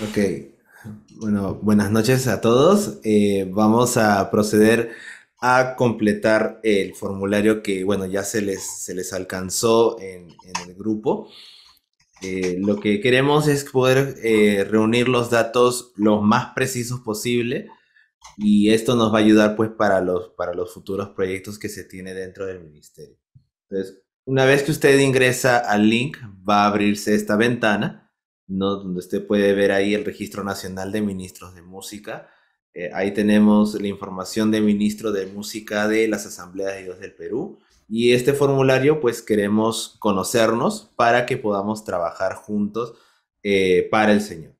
Ok, bueno, buenas noches a todos. Eh, vamos a proceder a completar el formulario que, bueno, ya se les, se les alcanzó en, el grupo. Eh, lo que queremos es poder eh, reunir los datos lo más precisos posible y esto nos va a ayudar pues para los, para los futuros proyectos que se tiene dentro del ministerio. Entonces, una vez que usted ingresa al link, va a abrirse esta ventana donde usted puede ver ahí el Registro Nacional de Ministros de Música. Eh, ahí tenemos la información de ministro de música de las Asambleas de Dios del Perú. Y este formulario, pues queremos conocernos para que podamos trabajar juntos eh, para el Señor.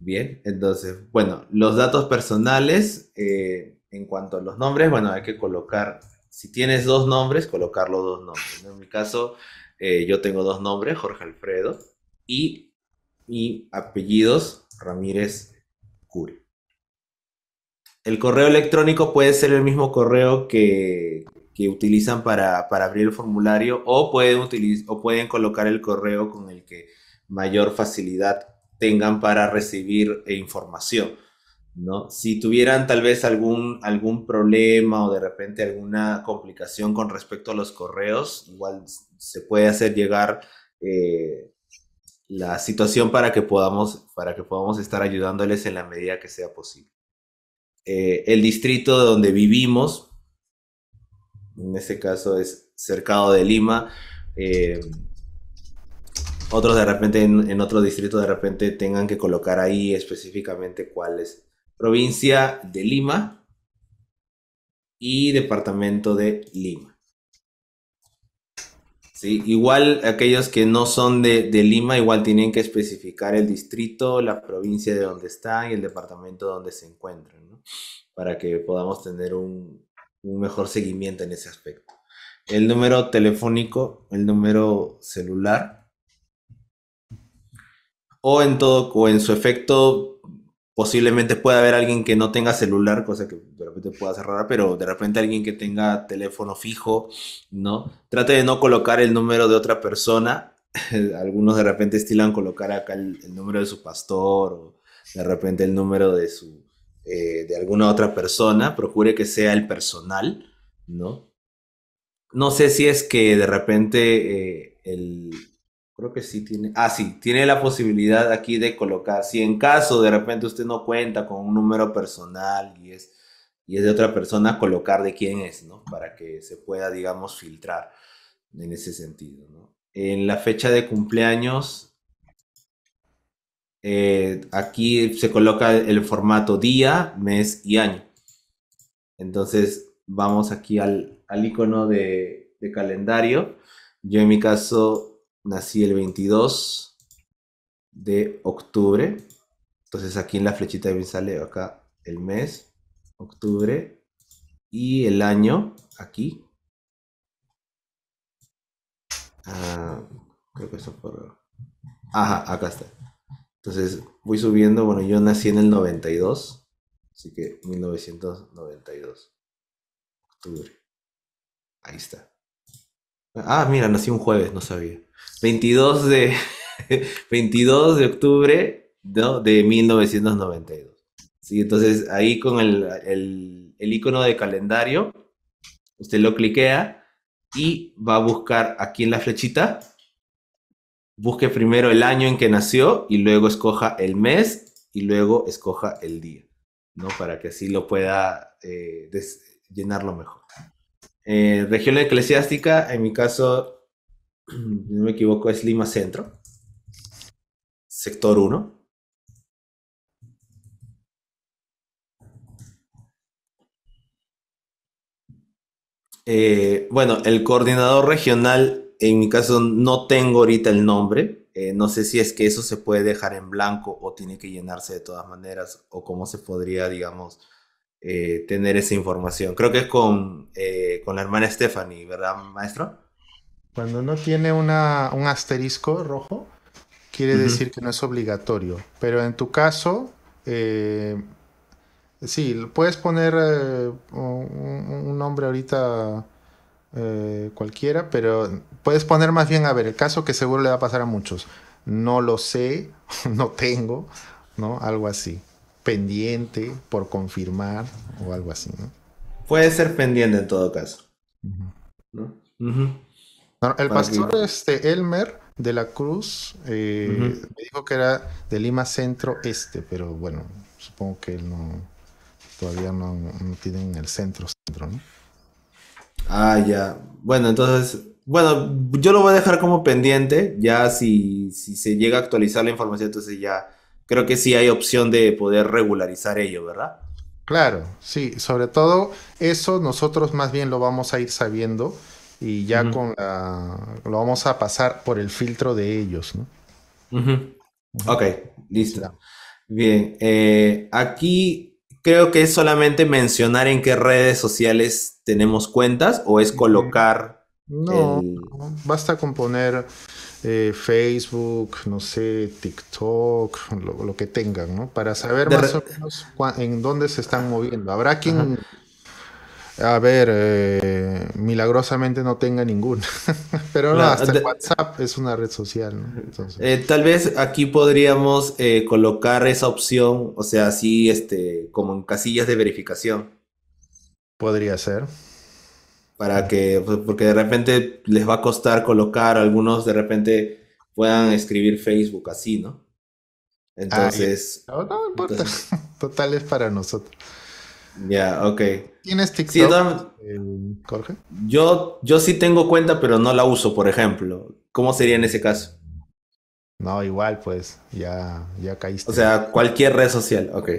Bien, entonces, bueno, los datos personales, eh, en cuanto a los nombres, bueno, hay que colocar, si tienes dos nombres, colocar los dos nombres. En mi caso, yo tengo dos nombres, Jorge Alfredo, y y apellidos Ramírez Curi. El correo electrónico puede ser el mismo correo que, utilizan para, abrir el formulario o pueden, o pueden colocar el correo con el que mayor facilidad tengan para recibir eh, información. ¿no? Si tuvieran tal vez algún, algún problema o de repente alguna complicación con respecto a los correos, igual se puede hacer llegar eh, la situación para que podamos, para que podamos estar ayudándoles en la medida que sea posible. Eh, el distrito donde vivimos, en este caso es cercado de Lima, eh, otros de repente en, otro distrito de repente tengan que colocar ahí específicamente cuál es. Provincia de Lima y departamento de Lima igual aquellos que no son de, Lima, igual tienen que especificar el distrito, la provincia de donde están y el departamento donde se encuentran, para que podamos tener un, mejor seguimiento en ese aspecto. El número telefónico, el número celular, o en todo, o en su efecto, posiblemente pueda haber alguien que no tenga celular, cosa que de repente pueda ser rara, pero de repente alguien que tenga teléfono fijo, ¿no? Trate de no colocar el número de otra persona. Algunos de repente estilan colocar acá el, número de su pastor o de repente el número de su eh, de alguna otra persona. Procure que sea el personal, ¿no? No sé si es que de repente eh, el, Creo que sí tiene. Ah, sí, tiene la posibilidad aquí de colocar. Si en caso de repente usted no cuenta con un número personal y es, y es de otra persona, colocar de quién es, ¿no? Para que se pueda, digamos, filtrar en ese sentido, ¿no? En la fecha de cumpleaños, eh, aquí se coloca el formato día, mes y año. Entonces, vamos aquí al, al icono de, de calendario. Yo en mi caso nací el 22 de octubre. Entonces aquí en la flechita también sale acá el mes, octubre, y el año aquí. Ah, creo que eso por... Ajá, acá está. Entonces voy subiendo, bueno, yo nací en el 92, así que 1992, octubre. Ahí está. Ah, mira, nací un jueves, no sabía. 22 de, 22 de octubre de 1992. Sí, entonces ahí con el, icono de calendario, usted lo cliquea y va a buscar aquí en la flechita. Busque primero el año en que nació y luego escoja el mes y luego escoja el día, ¿no? Para que así lo pueda eh, llenarlo mejor. Eh, región eclesiástica, en mi caso, no me equivoco, es Lima Centro, sector 1. Eh, bueno, el coordinador regional, en mi caso no tengo ahorita el nombre. Eh, no sé si es que eso se puede dejar en blanco o tiene que llenarse de todas maneras o cómo se podría, digamos, eh, tener esa información. Creo que es con, eh, la hermana Stephanie, ¿verdad, maestro? Cuando no tiene una, un asterisco rojo, quiere decir que no es obligatorio. Pero en tu caso, eh, sí, puedes poner eh, un, un, nombre ahorita cualquiera, pero puedes poner más bien, a ver, el caso que seguro le va a pasar a muchos. No lo sé, no tengo, ¿no? Algo así pendiente por confirmar o algo así, ¿no? Puede ser pendiente en todo caso. el pastor este, Elmer de la Cruz eh, me dijo que era de Lima Centro Este, pero bueno, supongo que no todavía no, tienen el centro centro, ¿no? Ah, ya. Bueno, entonces, bueno, yo lo voy a dejar como pendiente. Ya si se llega a actualizar la información, entonces ya creo que sí hay opción de poder regularizar ello, ¿verdad? Claro, sí, sobre todo eso nosotros más bien lo vamos a ir sabiendo y ya con lo vamos a pasar por el filtro de ellos, ¿no? Ok, listo. Bien, eh, aquí creo que es solamente mencionar en qué redes sociales tenemos cuentas o es colocar no, basta con poner eh, Facebook, no sé, TikTok, lo, que tengan, ¿no? Para saber más o menos en dónde se están moviendo. Habrá quien, a ver, eh, milagrosamente no tenga ninguna, pero no, hasta WhatsApp es una red social, ¿no? Eh, tal vez aquí podríamos colocar esa opción, o sea, así, este, como en casillas de verificación. Podría ser para que, pues, porque de repente les va a costar colocar, algunos de repente puedan escribir Facebook así, ¿no? Entonces... Ah, no, importa. Total es para nosotros. Ya, ok. ¿Tienes TikTok, eh, Jorge? Yo, yo sí tengo cuenta, pero no la uso, por ejemplo. ¿Cómo sería en ese caso? No, igual, pues, ya, ya caíste. O sea, cualquier red social, ok.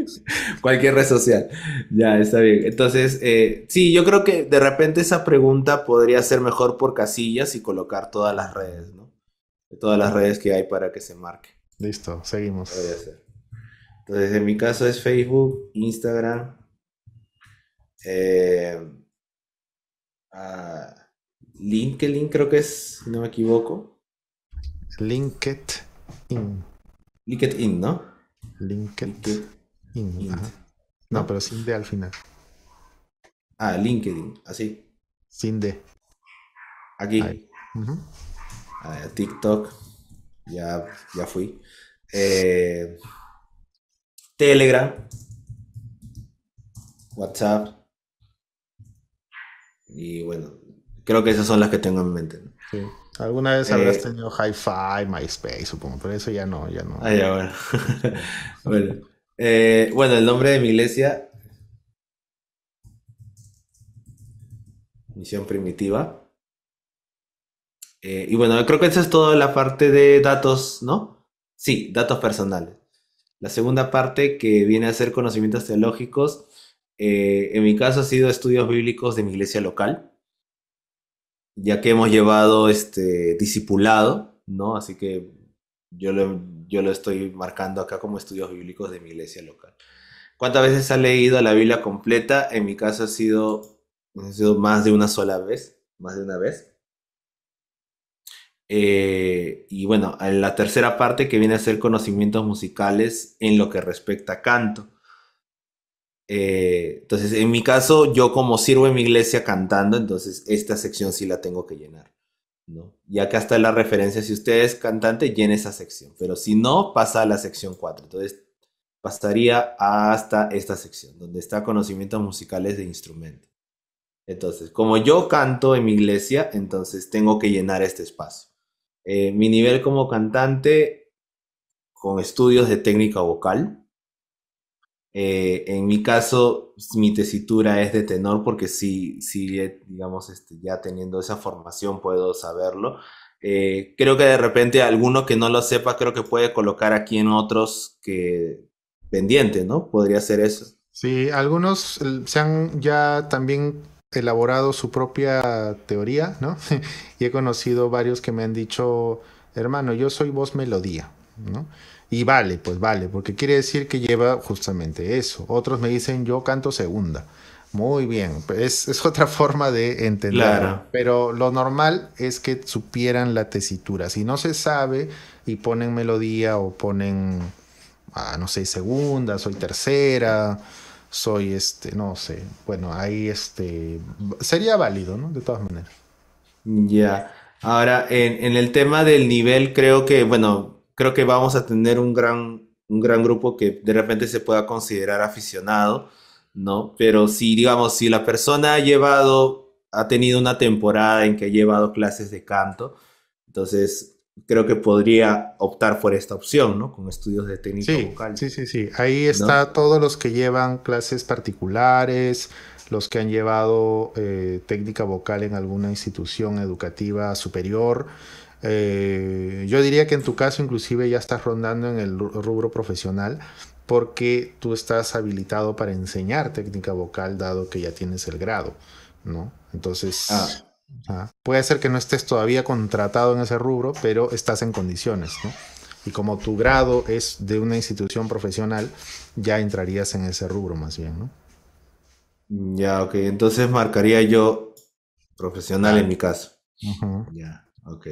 cualquier red social. Ya, está bien. Entonces, eh, sí, yo creo que de repente esa pregunta podría ser mejor por casillas y colocar todas las redes, ¿no? Todas las redes que hay para que se marque. Listo, seguimos. Podría ser. Entonces, en mi caso es Facebook, Instagram. Link, eh, que ah, LinkedIn creo que es, no me equivoco. LinkedIn. LinkedIn, ¿no? LinkedIn. No, pero sin D al final. Ah, LinkedIn, así. Sin D. Aquí. TikTok. Ya, ya fui. Eh, Telegram. WhatsApp. Y bueno, creo que esas son las que tengo en mente. ¿no? Sí. Alguna vez habrás eh, tenido Hi-Fi, MySpace, supongo, pero eso ya no, ya no. Ah, ya, bueno. Eh, bueno. el nombre de mi iglesia. Misión primitiva. Eh, y bueno, creo que esa es toda la parte de datos, ¿no? Sí, datos personales. La segunda parte que viene a ser conocimientos teológicos, en mi caso ha sido estudios bíblicos de mi iglesia local ya que hemos llevado este discipulado, ¿no? Así que yo lo, yo estoy marcando acá como estudios bíblicos de mi iglesia local. ¿Cuántas veces ha leído la Biblia completa? En mi caso ha sido, sido más de una sola vez, más de una vez. Eh, y bueno, en la tercera parte que viene a ser conocimientos musicales en lo que respecta a canto. Eh, entonces, en mi caso, yo como sirvo en mi iglesia cantando, entonces esta sección sí la tengo que llenar. ¿no? Y acá está la referencia, si usted es cantante, llene esa sección, pero si no, pasa a la sección 4. Entonces, pasaría hasta esta sección, donde está conocimientos musicales de instrumento. Entonces, como yo canto en mi iglesia, entonces tengo que llenar este espacio. Eh, mi nivel como cantante, con estudios de técnica vocal, eh, en mi caso, pues, mi tesitura es de tenor porque sí, sí eh, digamos, este, ya teniendo esa formación puedo saberlo. Eh, creo que de repente alguno que no lo sepa, creo que puede colocar aquí en otros que pendiente, ¿no? Podría ser eso. Sí, algunos se han ya también elaborado su propia teoría, ¿no? y he conocido varios que me han dicho, hermano, yo soy voz melodía, ¿no? Y vale, pues vale, porque quiere decir que lleva justamente eso. Otros me dicen, yo canto segunda. Muy bien, pues, es, es otra forma de entender. Pero lo normal es que supieran la tesitura. Si no se sabe y ponen melodía o ponen, ah, no sé, segunda, soy tercera, soy este, no sé. Bueno, ahí este, sería válido, ¿no? De todas maneras. Ya. Ahora, en, en el tema del nivel, creo que, bueno, creo que vamos a tener un gran, un gran grupo que de repente se pueda considerar aficionado, ¿no? Pero si, digamos, si la persona ha llevado, ha tenido una temporada en que ha llevado clases de canto, entonces creo que podría optar por esta opción, ¿no? Con estudios de técnico sí, vocal. Sí, sí, sí. Ahí está todos los que llevan clases particulares, los que han llevado eh, técnica vocal en alguna institución educativa superior. Eh, yo diría que en tu caso inclusive ya estás rondando en el rubro profesional porque tú estás habilitado para enseñar técnica vocal dado que ya tienes el grado, ¿no? Entonces, ah. puede ser que no estés todavía contratado en ese rubro, pero estás en condiciones, ¿no? Y como tu grado es de una institución profesional, ya entrarías en ese rubro más bien, ¿no? Mm, ya, ok. Entonces marcaría yo profesional en ah. mi caso. Ya, ok.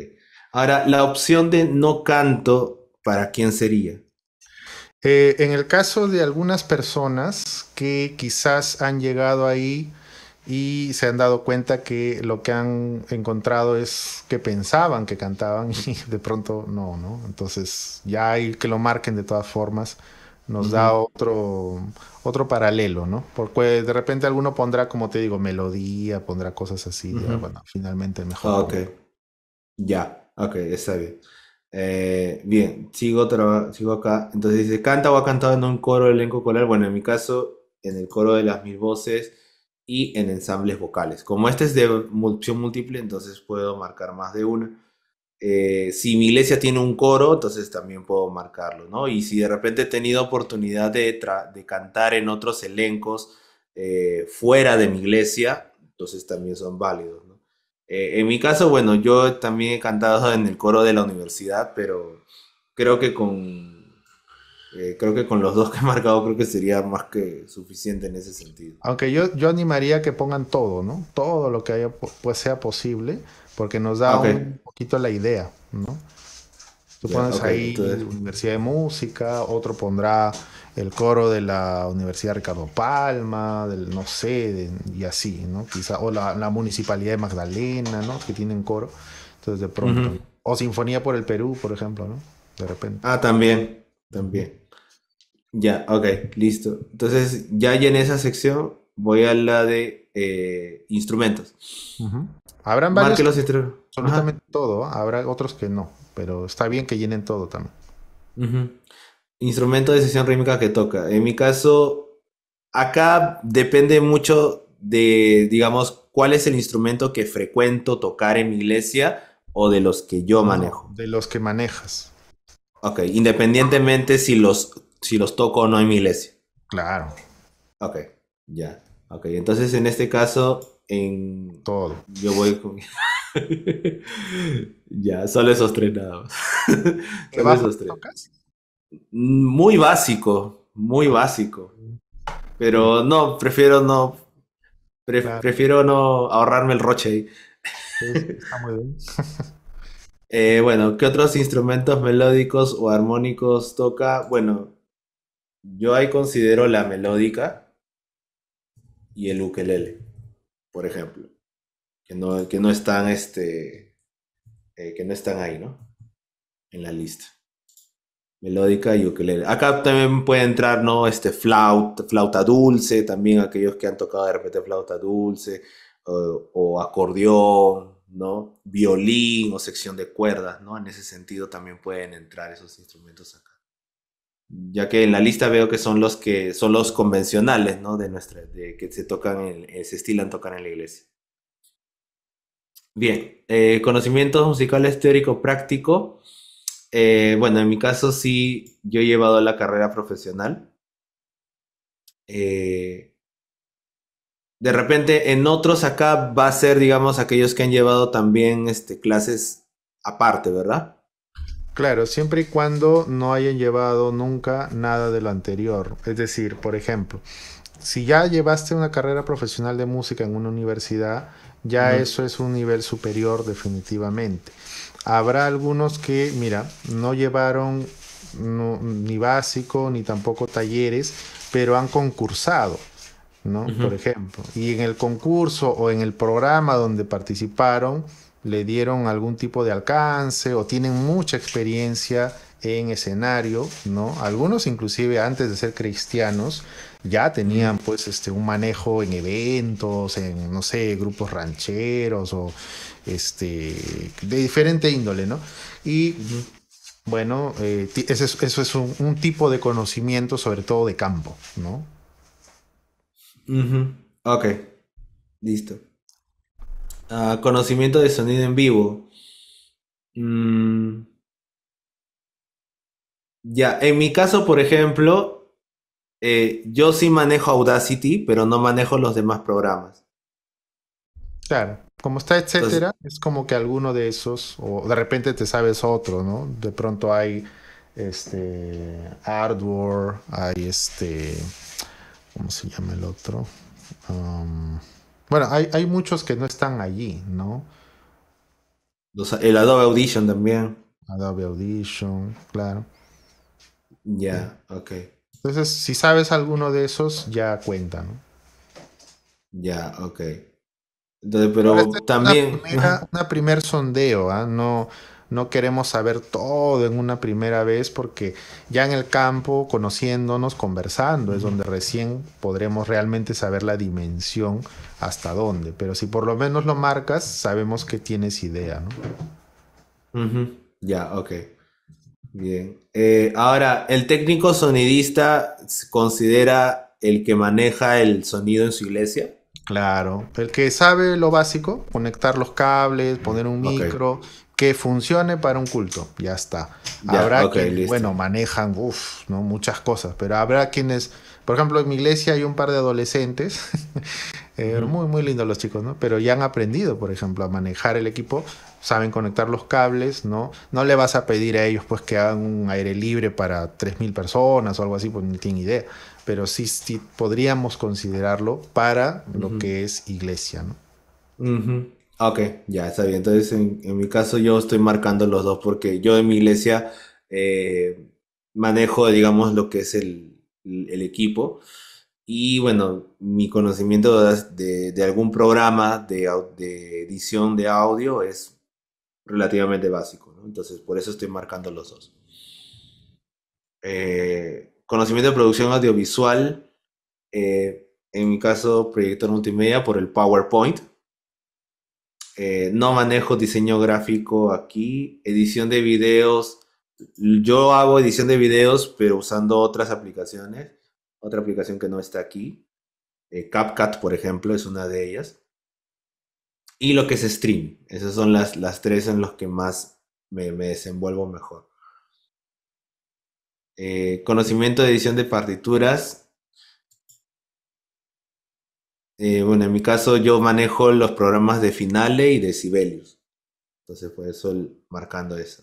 Ahora, la opción de no canto, ¿para quién sería? Eh, en el caso de algunas personas que quizás han llegado ahí y se han dado cuenta que lo que han encontrado es que pensaban que cantaban y de pronto no, ¿no? Entonces ya hay que lo marquen de todas formas nos da otro, otro paralelo, ¿no? Porque de repente alguno pondrá, como te digo, melodía, pondrá cosas así. bueno, finalmente mejor. Ah, ok. Ya, ok, está bien. Eh, bien, sigo, sigo acá. Entonces dice, ¿canta o ha cantado en un coro elenco coral? Bueno, en mi caso, en el coro de las mil voces y en ensambles vocales. Como este es de opción múltiple, entonces puedo marcar más de una. Eh, si mi iglesia tiene un coro, entonces también puedo marcarlo, ¿no? Y si de repente he tenido oportunidad de, cantar en otros elencos eh, fuera de mi iglesia, entonces también son válidos, ¿no? Eh, en mi caso, bueno, yo también he cantado en el coro de la universidad, pero creo que con... creo que con los dos que he marcado creo que sería más que suficiente en ese sentido. Aunque yo, yo animaría que pongan todo, ¿no? Todo lo que haya, pues sea posible porque nos da un poquito la idea, ¿no? Tú pones ahí Universidad de Música, otro pondrá el coro de la Universidad Ricardo Palma, del no sé, y así, ¿no? Quizá, o la, Municipalidad de Magdalena, ¿no? Que tienen coro. Entonces, de pronto. O Sinfonía por el Perú, por ejemplo, ¿no? De repente. Ah, también, también. Ya, ok, listo. Entonces, ya en esa sección voy a la de eh, instrumentos. habrá Habrán varios. Los Absolutamente todo. Habrá otros que no. Pero está bien que llenen todo también. Instrumento de sesión rítmica que toca. En mi caso, acá depende mucho de, digamos, cuál es el instrumento que frecuento tocar en mi iglesia o de los que yo manejo. De los que manejas. Ok, independientemente si los, si los toco o no en mi iglesia. Claro. Ok. Ya. Ok, entonces en este caso, en. Todo. Yo voy con. ya, solo esos tres nada más. Muy básico, muy básico. Pero mm. no, prefiero no. Prefiero no ahorrarme el roche está muy bien. Eh, bueno, ¿qué otros instrumentos melódicos o armónicos toca? Bueno, yo ahí considero la melódica y el ukelele, por ejemplo, que no, que no están, este, eh, que no están ahí, ¿no? En la lista. Melódica y ukelele. Acá también puede entrar, ¿no? Este, flauta, dulce, también aquellos que han tocado de repente flauta dulce o acordeón, ¿no? Violín o sección de cuerdas, ¿no? En ese sentido también pueden entrar esos instrumentos acá ya que en la lista veo que son los que son los convencionales, ¿no? De nuestra, de, que se tocan, se estilan tocan en la iglesia. Bien, eh, conocimientos musicales teórico-práctico. Eh, bueno, en mi caso sí, yo he llevado la carrera profesional. Eh, de repente, en otros acá va a ser, digamos, aquellos que han llevado también este, clases aparte, ¿verdad? Claro, siempre y cuando no hayan llevado nunca nada de lo anterior. Es decir, por ejemplo, si ya llevaste una carrera profesional de música en una universidad, ya eso es un nivel superior definitivamente. Habrá algunos que, mira, no llevaron ni básico ni tampoco talleres, pero han concursado. ¿no? Por ejemplo. Y en el concurso o en el programa donde participaron, le dieron algún tipo de alcance o tienen mucha experiencia en escenario, ¿no? Algunos inclusive antes de ser cristianos ya tenían pues este un manejo en eventos, en no sé, grupos rancheros o este de diferente índole, ¿no? Y bueno, eh, eso es, un, tipo de conocimiento sobre todo de campo, ¿no? Ok, listo conocimiento de sonido en vivo. Mm. Ya, en mi caso, por ejemplo, eh, yo sí manejo Audacity, pero no manejo los demás programas. Claro, como está, etcétera, es como que alguno de esos, o de repente te sabes otro, ¿no? De pronto hay este hardware, hay este, ¿cómo se llama el otro? Um, bueno, hay, muchos que no están allí, ¿no? el Adobe Audition también. Adobe Audition, claro. Ya, ok. Entonces, si sabes alguno de esos, ya cuenta, ¿no? Ya, ok. Entonces, pero, también. Una primer sondeo, ¿ah? No no queremos saber todo en una primera vez porque ya en el campo, conociéndonos, conversando, es donde recién podremos realmente saber la dimensión hasta dónde. Pero si por lo menos lo marcas, sabemos que tienes idea, ¿no? Ya, ok. Bien. Eh, ahora, el técnico sonidista considera el que maneja el sonido en su iglesia. Claro, el que sabe lo básico, conectar los cables, poner un micro que funcione para un culto. Ya está. habrá que, bueno, manejan ¿no? muchas cosas, pero habrá quienes, por ejemplo, en mi iglesia hay un par de adolescentes, eh, muy, muy lindos los chicos, ¿no? Pero ya han aprendido, por ejemplo, a manejar el equipo, saben conectar los cables, ¿no? No le vas a pedir a ellos pues que hagan un aire libre para 3.000 personas o algo así, pues ni tienen idea, pero sí, podríamos considerarlo para lo que es iglesia, ¿no? Ah, ok, ya está bien. Entonces, en, mi caso, yo estoy marcando los dos porque yo en mi iglesia eh, manejo, digamos, lo que es el, equipo. Y bueno, mi conocimiento de, algún programa de, edición de audio es relativamente básico. Entonces, por eso estoy marcando los dos. Eh, conocimiento de producción audiovisual. Eh, en mi caso, proyector multimedia por el PowerPoint eh, no manejo diseño gráfico aquí, edición de videos, yo hago edición de videos, pero usando otras aplicaciones, otra aplicación que no está aquí, eh, CapCut, por ejemplo, es una de ellas, y lo que es stream, esas son las, tres en las que más me, desenvuelvo mejor. Eh, conocimiento de edición de partituras, eh, bueno, en mi caso yo manejo los programas de Finale y de Sibelius. Entonces por eso el, marcando eso.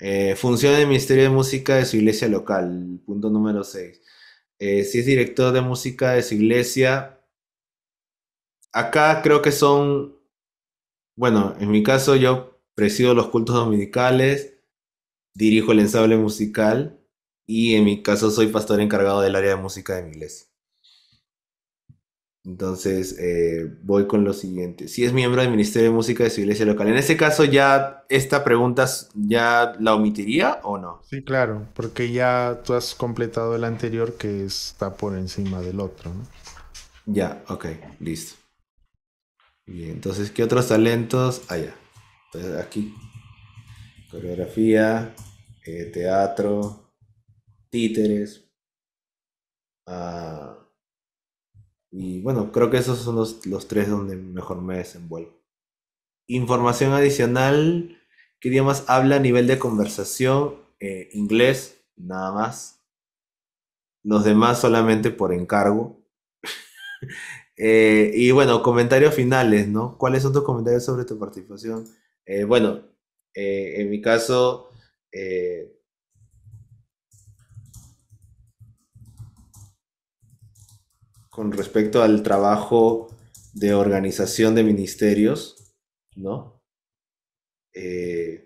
Eh, función del Ministerio de Música de su iglesia local, punto número 6. Eh, si es director de música de su iglesia, acá creo que son, bueno, en mi caso yo presido los cultos dominicales, dirijo el ensable musical y en mi caso soy pastor encargado del área de música de mi iglesia. Entonces, eh, voy con lo siguiente. Si es miembro del Ministerio de Música de su iglesia local, en ese caso ya esta pregunta ya la omitiría o no? Sí, claro, porque ya tú has completado el anterior que está por encima del otro. ¿no? Ya, ok, listo. Bien, entonces, ¿qué otros talentos? Ah, ya. Entonces, pues, aquí. Coreografía, eh, teatro, títeres. Ah, y bueno, creo que esos son los, tres donde mejor me desenvuelvo. Información adicional, ¿qué idiomas habla a nivel de conversación? Eh, inglés, nada más. Los demás solamente por encargo. Eh, y bueno, comentarios finales, ¿no? ¿Cuáles son tus comentarios sobre tu participación? Eh, bueno, en mi caso, con respecto al trabajo de organización de ministerios, ¿no? Eh,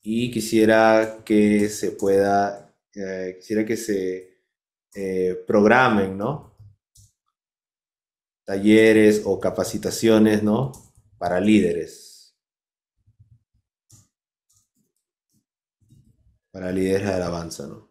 y quisiera que se pueda, eh, quisiera que se eh, programen, ¿no? Talleres o capacitaciones, ¿no? Para líderes. Para líderes de alabanza, ¿no?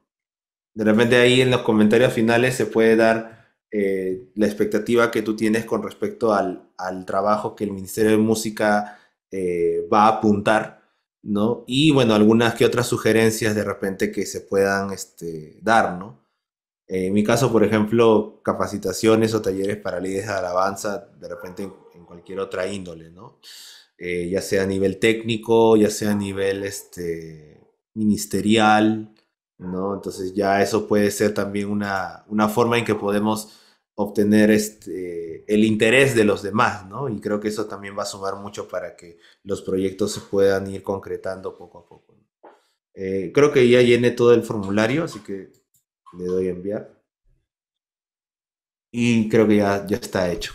De repente ahí en los comentarios finales se puede dar eh, la expectativa que tú tienes con respecto al, al trabajo que el Ministerio de Música eh, va a apuntar, ¿no? Y bueno, algunas que otras sugerencias de repente que se puedan este, dar, ¿no? en mi caso, por ejemplo, capacitaciones o talleres para líderes de alabanza, de repente en, cualquier otra índole, ¿no? Eh, ya sea a nivel técnico, ya sea a nivel este, ministerial, ¿no? Entonces ya eso puede ser también una, una forma en que podemos obtener este, el interés de los demás, ¿no? Y creo que eso también va a sumar mucho para que los proyectos se puedan ir concretando poco a poco. Eh, creo que ya llené todo el formulario, así que le doy a enviar. Y creo que ya, está hecho.